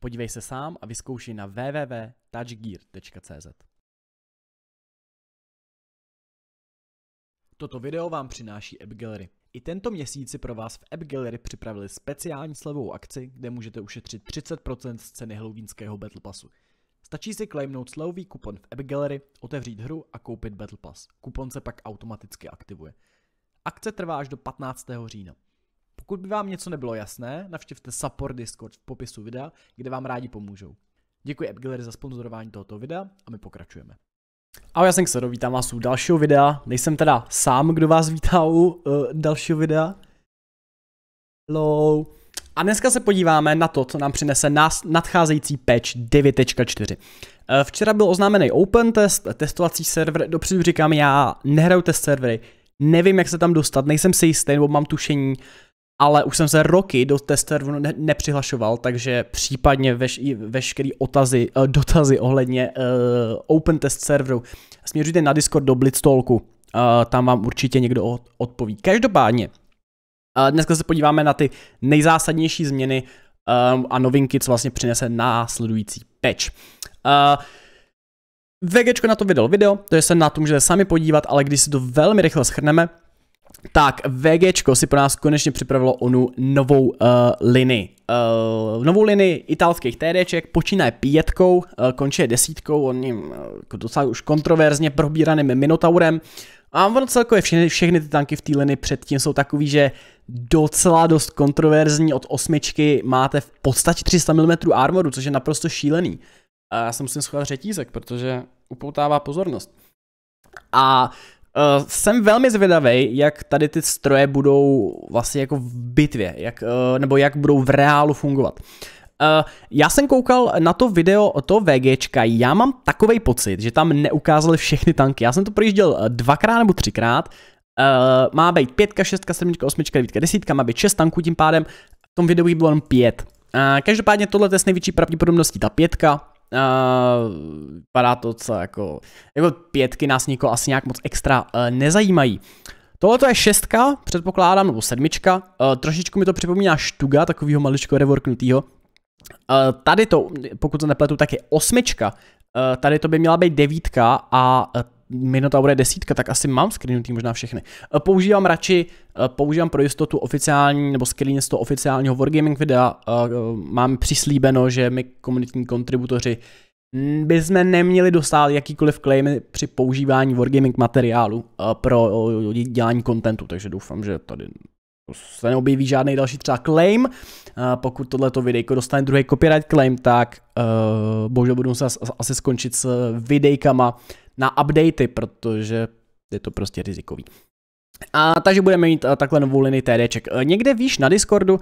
Podívej se sám a vyzkoušej na www.touchgear.cz. Toto video vám přináší App Gallery. I tento měsíc si pro vás v App Gallery připravili speciální slevovou akci, kde můžete ušetřit 30% z ceny halloweenského Battle Passu. Stačí si klejmnout slevový kupon v App Gallery, otevřít hru a koupit Battle Pass. Kupon se pak automaticky aktivuje. Akce trvá až do 15. října. Pokud by vám něco nebylo jasné, navštivte support Discord v popisu videa, kde vám rádi pomůžou. Děkuji AppGallery za sponzorování tohoto videa a my pokračujeme. Ahoj, já jsem Xero, vítám vás u dalšího videa. Nejsem teda sám, kdo vás vítá u uh, dalšího videa. Hello. A dneska se podíváme na to, co nám přinese nás nadcházející patch 9.4. Eh, včera byl oznámený open test, testovací server, dopředu říkám, já nehraju test servery, nevím, jak se tam dostat, nejsem si jistý, nebo mám tušení, ale už jsem se roky do testerů ne- nepřihlašoval, takže případně veš- veškerý otazy, uh, dotazy ohledně uh, Open Test serveru směřujte na Discord do Blitztalku, uh, tam vám určitě někdo od- odpoví. Každopádně, uh, dneska se podíváme na ty nejzásadnější změny um, a novinky, co vlastně přinese následující patch. Uh, VGčko na to vydal video, to je se na to můžete sami podívat, ale když si to velmi rychle schrneme, tak, VGčko si pro nás konečně připravilo onu novou uh, linii. Uh, novou linii italských TDček, počínaje pětkou, uh, končí desítkou, on jim uh, docela už kontroverzně probíraným Minotaurem. A ono celkově všechny, všechny ty tanky v té linii předtím jsou takový, že docela dost kontroverzní, od osmičky máte v podstatě 300 mm armoru, což je naprosto šílený. Uh, já jsem musím schovat řetízek, protože upoutává pozornost. A uh, Uh, jsem velmi zvědavý, jak tady ty stroje budou vlastně jako v bitvě, jak, uh, nebo jak budou v reálu fungovat. Uh, já jsem koukal na to video to VGčka, já mám takový pocit, že tam neukázali všechny tanky. Já jsem to projížděl dvakrát nebo třikrát. Uh, má být pětka, šestka, sedmička, osmička, devítka, desítka, má být šest tanků tím pádem. V tom videu bylo jen pět. Uh, každopádně tohle je s největší pravděpodobností ta pětka, Uh, padá to co jako, jako pětky nás nikoho asi nějak moc extra uh, nezajímají. Tohle je šestka, předpokládám, nebo sedmička, uh, trošičku mi to připomíná štuga, takovýho maličko reworknutýho. Uh, eh, tady to, pokud se nepletu, tak je osmička, uh, tady to by měla být devítka a Minotaur je desítka, tak asi mám screenutý možná všechny. Eh, používám radši, eh, používám pro jistotu oficiální, nebo screen z toho oficiálního Wargaming videa. Eh, mám přislíbeno, že my komunitní kontributoři by jsme neměli dostat jakýkoliv claim při používání Wargaming materiálu pro dělání kontentu, takže doufám, že tady se neobjeví žádný další třeba claim. A pokud tohleto videjko dostane druhý copyright claim, tak uh, bohužel budu muset asi skončit s videjkama na updaty, protože je to prostě rizikový. A takže budeme mít uh, takhle novou linii TDček. Uh, eh, někde výš na Discordu, uh,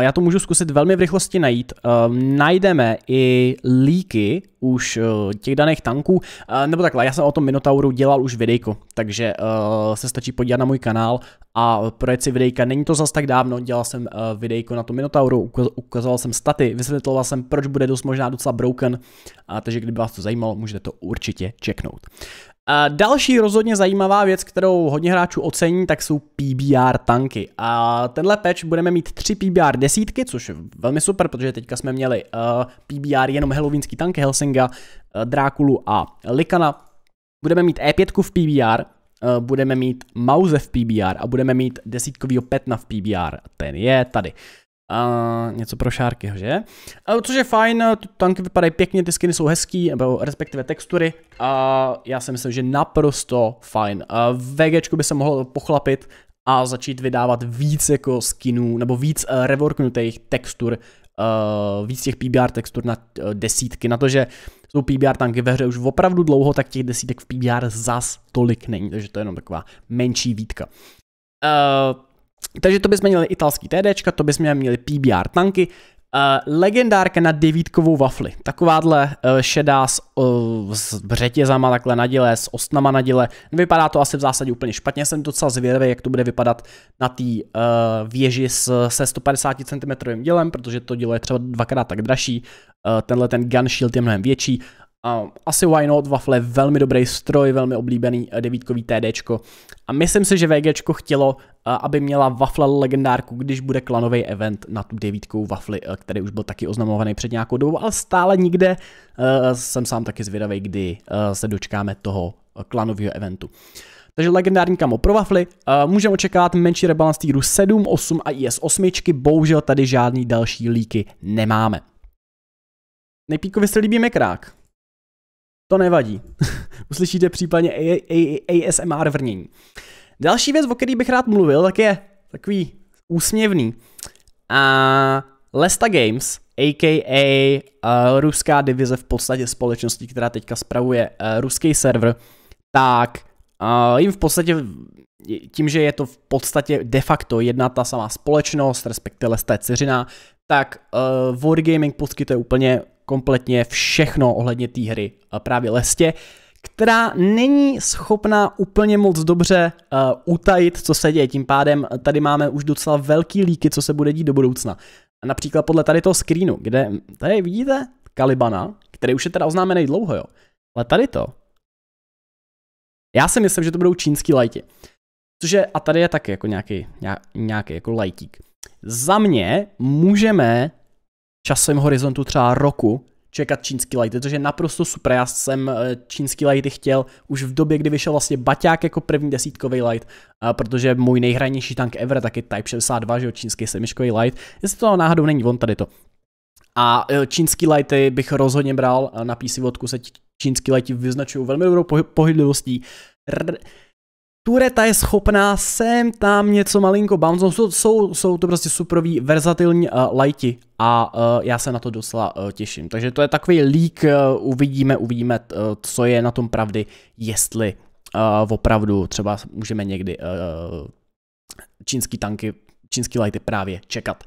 já to můžu zkusit velmi v rychlosti najít, uh, najdeme i líky už uh, těch daných tanků, uh, nebo takhle, já jsem o tom Minotauru dělal už videjko, takže uh, se stačí podívat na můj kanál a projet si videjka. Není to zas tak dávno, dělal jsem uh, videjko na to Minotauru, ukazoval jsem staty, vysvětloval jsem, proč bude dost možná docela broken, uh, takže kdyby vás to zajímalo, můžete to určitě checknout. A další rozhodně zajímavá věc, kterou hodně hráčů ocení, tak jsou PBR tanky. A tenhle patch budeme mít tři PBR desítky, což je velmi super, protože teďka jsme měli uh, eh, PBR jenom halloweenský tanky Helsinga, uh, Drákulu a Likana. Budeme mít E5 v PBR, uh, eh, budeme mít Mauze v PBR a budeme mít desítkovýho Petna v PBR. Ten je tady. Uh, a něco pro šárkyho, že? A což je fajn, tanky vypadají pěkně, ty skiny jsou hezký, nebo respektive textury a já si myslím, že naprosto fajn. A VGčko by se mohlo pochlapit a začít vydávat víc jako skinů, nebo víc eh, revorknutých textur, eh, víc těch PBR textur na eh, desítky, na to, že jsou PBR tanky ve hře už opravdu dlouho, tak těch desítek v PBR zas tolik není, takže to je jenom taková menší výtka. Takže to bychom měli italský TD, to bychom měli PBR tanky, Uh, legendárka na devítkovou wafli. Takováhle uh, šedá s, uh, s řetězama takhle na děle, s ostnama na děle. Vypadá to asi v zásadě úplně špatně. Jsem docela zvědavý, jak to bude vypadat na té uh, věži s, se 150 cm dělem, protože to dělo je třeba dvakrát tak dražší. Uh, tenhle ten gun shield je mnohem větší asi why not, je velmi dobrý stroj, velmi oblíbený eh, devítkový TDčko. A myslím si, že VGčko chtělo, eh, aby měla Waffle legendárku, když bude klanový event na tu devítkou Waffle, eh, který už byl taky oznamovaný před nějakou dobou, ale stále nikde jsem sám taky zvědavý, kdy se dočkáme toho klanového eventu. Takže legendární kamo pro Waffle. Můžeme očekávat menší rebalans týru 7, 8 a IS 8. Bohužel tady žádný další líky nemáme. Nejpíkovi se líbí krák. To nevadí. Uslyšíte případně ASMR vrnění. Další věc, o který bych rád mluvil, tak je takový úsměvný. A Lesta Games, a.k.a. Uh, ruská divize v podstatě společnosti, která teďka spravuje uh, ruský server, tak uh, jim v podstatě tím, že je to v podstatě de facto jedna ta samá společnost, respektive Lesta je ceřina, tak uh, Wargaming poskytuje úplně kompletně všechno ohledně té hry eh, právě lestě, která není schopná úplně moc dobře uh, utajit, co se děje. Tím pádem eh, tady máme už docela velký líky, co se bude dít do budoucna. Například podle tady toho screenu, kde hm, tady vidíte Kalibana, který už je teda oznámený dlouho, jo. Ale tady to. Já si myslím, že to budou čínský lajti. Cože, a tady je taky jako nějaký, nějaký jako lajtík. Za mě můžeme časovém horizontu třeba roku čekat čínský lighty, což je naprosto super. Já jsem eh, čínský lighty chtěl už v době, kdy vyšel vlastně Baťák jako první desítkový light, protože můj nejhranější tank ever, taky Type 62, že jo, čínský semiškový light, jestli to náhodou není on tady to. A eh, čínský lighty bych rozhodně bral, na PC vodku se čínský lighty vyznačují velmi dobrou pohyblivostí, Tureta je schopná sem tam něco malinko bounce, jsou, jsou, jsou to prostě superový verzatilní uh, eh, lighti a uh, já se na to docela uh, těším. Takže to je takový lík, uh, uvidíme, uvidíme, uh, co je na tom pravdy, jestli uh, opravdu třeba můžeme někdy uh, čínský tanky, čínský lighty právě čekat.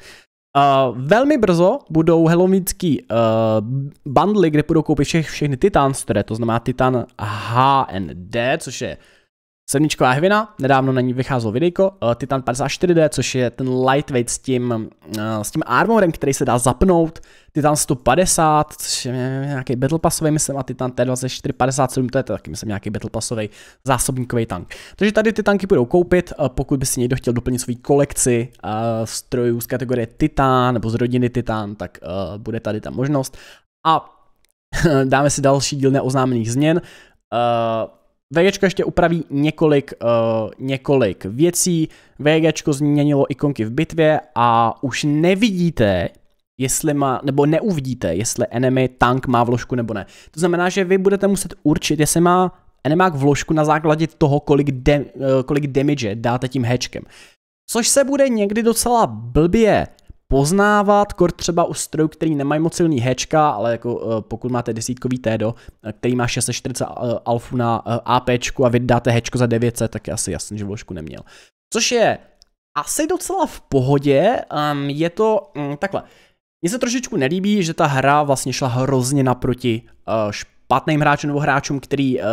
Uh, velmi brzo budou halloweenský uh, bundly, kde budou koupit všech, všechny Titan stroje, to znamená Titan HND, což je uh, Sedmičková hvina, nedávno na ní vycházelo videjko, eh, Titan 54D, což je ten lightweight s tím, eh, s tím armorem, který se dá zapnout, Titan 150, což je nějaký battle passový, myslím, a Titan T2457, to je taky, myslím, nějaký battle passový zásobníkový tank. Takže tady ty tanky budou koupit, eh, pokud by si někdo chtěl doplnit svoji kolekci strojů z kategorie Titan nebo z rodiny Titan, tak bude tady ta možnost. A dáme si další díl neoznámených změn. VG ještě upraví několik, uh, několik věcí, VG změnilo ikonky v bitvě a už nevidíte, jestli má, nebo neuvidíte, jestli enemy tank má vložku nebo ne. To znamená, že vy budete muset určit, jestli má enemák vložku na základě toho, kolik, de, eh, kolik damage dáte tím hečkem. Což se bude někdy docela blbě poznávat, kort třeba u strojů, který nemají moc silný hečka, ale jako eh, pokud máte desítkový TEDO, eh, který má 640 eh, alfu na AP a vy dáte hečko za 900, tak je asi jasný, že vložku neměl. Což je asi docela v pohodě, ehm, je to mm, takhle. Mně se trošičku nelíbí, že ta hra vlastně šla hrozně naproti špatným hráčům nebo hráčům, který uh,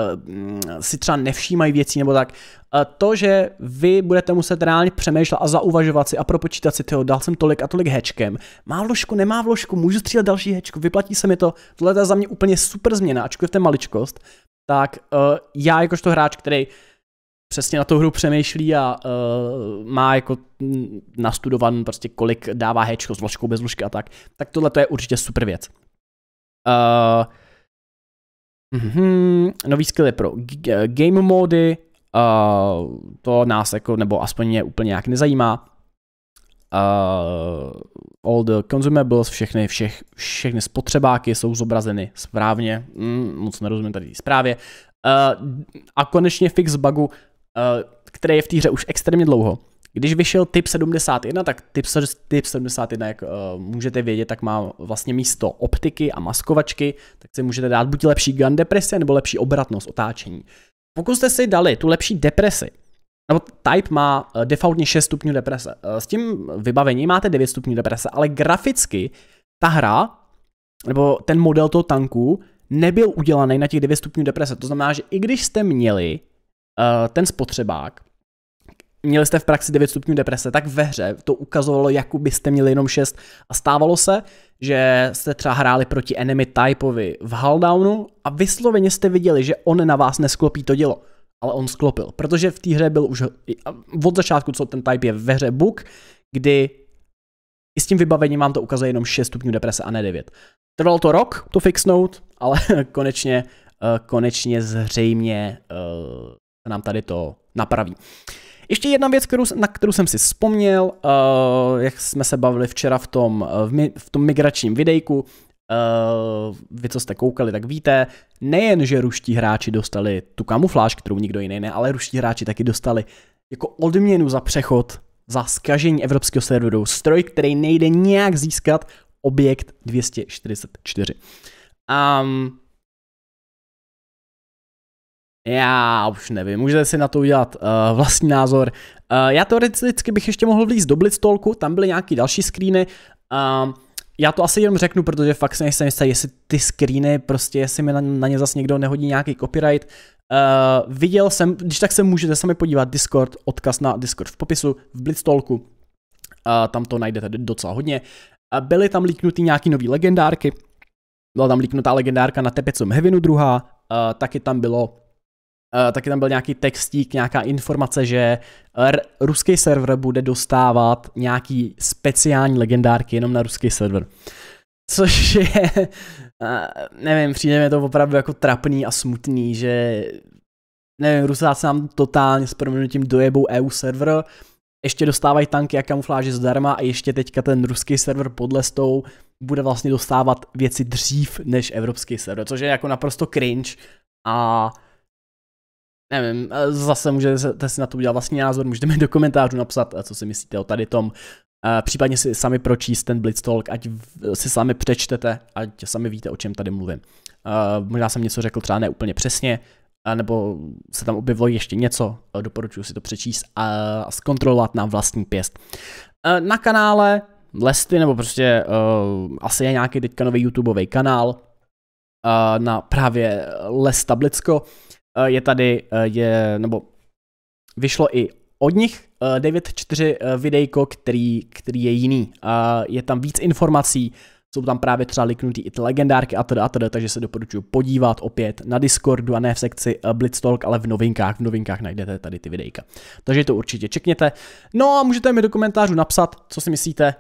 si třeba nevšímají věcí nebo tak, uh, to, že vy budete muset reálně přemýšlet a zauvažovat si a propočítat si, toho, dal jsem tolik a tolik hečkem, má vložku, nemá vložku, můžu střílet další hečku, vyplatí se mi to, tohle je za mě úplně super změna, ačkoliv to je maličkost, tak uh, já jakožto hráč, který přesně na tu hru přemýšlí a uh, má jako nastudovan prostě kolik dává hečko s vložkou bez vložky a tak, tak tohle to je určitě super věc. Uh, Mm-hmm. Nový skill je pro g- eh, game mody, uh, to nás jako, nebo aspoň mě úplně nějak nezajímá. Uh, all the consumables, všechny, všech, všechny spotřebáky jsou zobrazeny správně, mm, moc nerozumím tady zprávě. Uh, a konečně fix bugu, uh, který je v té hře už extrémně dlouho. Když vyšel typ 71, tak typ, typ 71, jak uh, můžete vědět, tak má vlastně místo optiky a maskovačky, tak si můžete dát buď lepší gun depresi, nebo lepší obratnost otáčení. Pokud jste si dali tu lepší depresi, nebo Type má eh, defaultně 6 stupňů deprese. Eh, s tím vybavením máte 9 stupňů deprese, ale graficky ta hra, nebo ten model toho tanku, nebyl udělaný na těch 9 stupňů deprese. To znamená, že i když jste měli uh, ten spotřebák, měli jste v praxi 9 stupňů deprese, tak ve hře to ukazovalo, jakou byste měli jenom 6 a stávalo se, že jste třeba hráli proti enemy typeovi v haldownu a vysloveně jste viděli, že on na vás nesklopí to dělo ale on sklopil, protože v té hře byl už od začátku, co ten type je ve hře book, kdy i s tím vybavením vám to ukazuje jenom 6 stupňů deprese a ne 9. Trvalo to rok to fixnout, ale konečně, eh, konečně zřejmě eh, nám tady to napraví. Ještě jedna věc, kterou, na kterou jsem si vzpomněl, uh, jak jsme se bavili včera v tom, eh, v, mi, v tom migračním videjku, Uh, vy, co jste koukali, tak víte, nejen, že ruští hráči dostali tu kamufláž, kterou nikdo jiný ne, ale ruští hráči taky dostali jako odměnu za přechod, za skažení evropského serveru, stroj, který nejde nějak získat, objekt 244. Um, já už nevím, můžete si na to udělat uh, vlastní názor. Uh, já teoreticky bych ještě mohl vlít do Blitztolku, tam byly nějaký další screeny. Uh, já to asi jenom řeknu, protože fakt se nejsem jistý, jestli ty screeny, prostě jestli mi na, na ně zase někdo nehodí nějaký copyright. Uh, viděl jsem, když tak se můžete sami podívat, Discord, odkaz na Discord v popisu, v Blitztolku, uh, tam to najdete docela hodně. Uh, byly tam líknuty nějaký nový legendárky, byla tam líknutá legendárka na Tepecom Heavenu druhá, uh, taky tam bylo Eh, taky tam byl nějaký textík, nějaká informace, že eh, r- ruský server bude dostávat nějaký speciální legendárky jenom na ruský server. Což je, eh, nevím, přijde mi to opravdu jako trapný a smutný, že nevím, Rusáci nám totálně s proměnutím dojebou EU server, ještě dostávají tanky a kamufláže zdarma a ještě teďka ten ruský server pod lestou bude vlastně dostávat věci dřív než evropský server, což je jako naprosto cringe a nevím, eh, zase můžete si na to udělat vlastní názor, můžete mi do komentářů napsat, eh, co si myslíte o tady tom, eh, případně si sami pročíst ten Blitz Talk, ať si sami přečtete, ať sami víte, o čem tady mluvím. Možná jsem něco řekl třeba neúplně přesně, nebo se tam objevilo ještě něco, doporučuji si to přečíst a zkontrolovat nám vlastní pěst. Na kanále Lesty, nebo prostě asi je nějaký teďka nový YouTubeový kanál na právě Lesta Blitzko, Eh, je tady, eh, je, nebo vyšlo i od nich 9.4 eh, videjko, který, který je jiný. Je tam víc informací, jsou tam právě třeba liknutý i ty legendárky a atd, a takže se doporučuji podívat opět na Discordu a ne v sekci Blitztalk, ale v novinkách. V novinkách najdete tady ty videjka. Takže to určitě čekněte. No a můžete mi do komentářů napsat, co si myslíte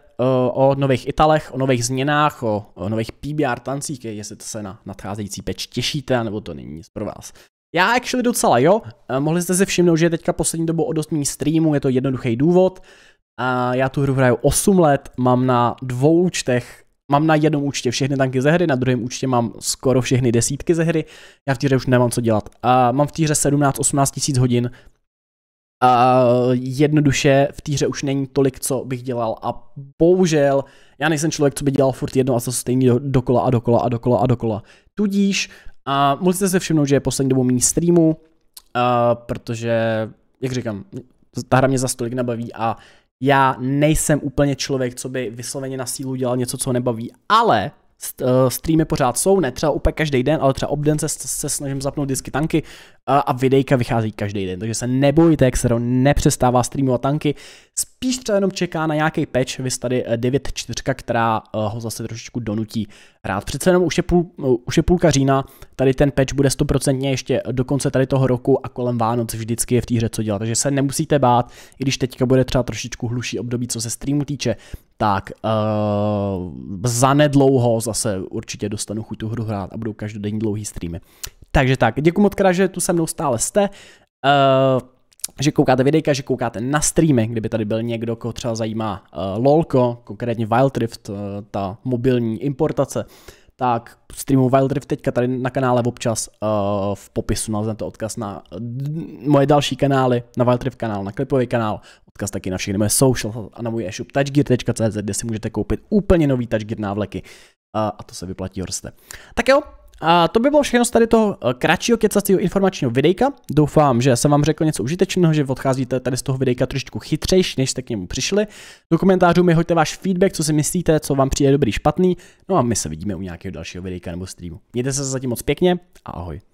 o nových Italech, o nových změnách, o, o nových PBR tancích, jestli to se na nadcházející peč těšíte, nebo to není nic pro vás. Já actually docela jo, eh, mohli jste si všimnout, že je teďka poslední dobou o dost mý streamu, je to jednoduchý důvod. A já tu hru hraju 8 let, mám na dvou účtech, mám na jednom účtě všechny tanky ze hry, na druhém účtě mám skoro všechny desítky ze hry, já v té hře už nemám co dělat. A mám v té hře 17-18 tisíc hodin, a jednoduše v té hře už není tolik, co bych dělal a bohužel já nejsem člověk, co by dělal furt jedno a to stejný do, dokola a dokola a dokola a dokola. Tudíž a musíte se všimnout, že je poslední dobou mý streamu, uh, eh, protože, jak říkám, ta hra mě za stolik nebaví a já nejsem úplně člověk, co by vysloveně na sílu dělal něco, co nebaví, ale eh, streamy pořád jsou, ne třeba úplně každý den, ale třeba obden se, se snažím zapnout disky tanky, a videjka vychází každý den, takže se nebojte, Xero nepřestává streamovat tanky, spíš třeba jenom čeká na nějaký patch, vy tady 9.4, eh, která eh, ho zase trošičku donutí Rád Přece jenom už je, půl, eh, už je půlka října, tady ten patch bude stoprocentně ještě do konce tady toho roku a kolem Vánoc vždycky je v té hře co dělat, takže se nemusíte bát, i když teďka bude třeba trošičku hluší období, co se streamu týče, tak uh, zanedlouho zase určitě dostanu chuť tu hru hrát a budou každodenní dlouhý streamy. Takže tak, děkuji moc krát, že tu se mnou stále jste. Uh, že koukáte videjka, že koukáte na streamy, kdyby tady byl někdo, koho třeba zajímá uh, LOLko, konkrétně Wild Rift, uh, ta mobilní importace, tak streamu Wild Rift teďka tady na kanále občas uh, v popisu naleznete odkaz na moje další kanály, na Wild Rift kanál, na Klipový kanál, odkaz taky na všechny moje social a na můj e-shop touchgear.cz, kde si můžete koupit úplně nový touchgear návleky uh, a to se vyplatí horste. Tak jo, a to by bylo všechno z tady toho eh, kratšího kecacího informačního videjka. Doufám, že jsem vám řekl něco užitečného, že odcházíte tady z toho videjka trošičku chytřejší, než jste k němu přišli. Do komentářů mi hoďte váš feedback, co si myslíte, co vám přijde dobrý, špatný. No a my se vidíme u nějakého dalšího videjka nebo streamu. Mějte se zatím moc pěkně a ahoj.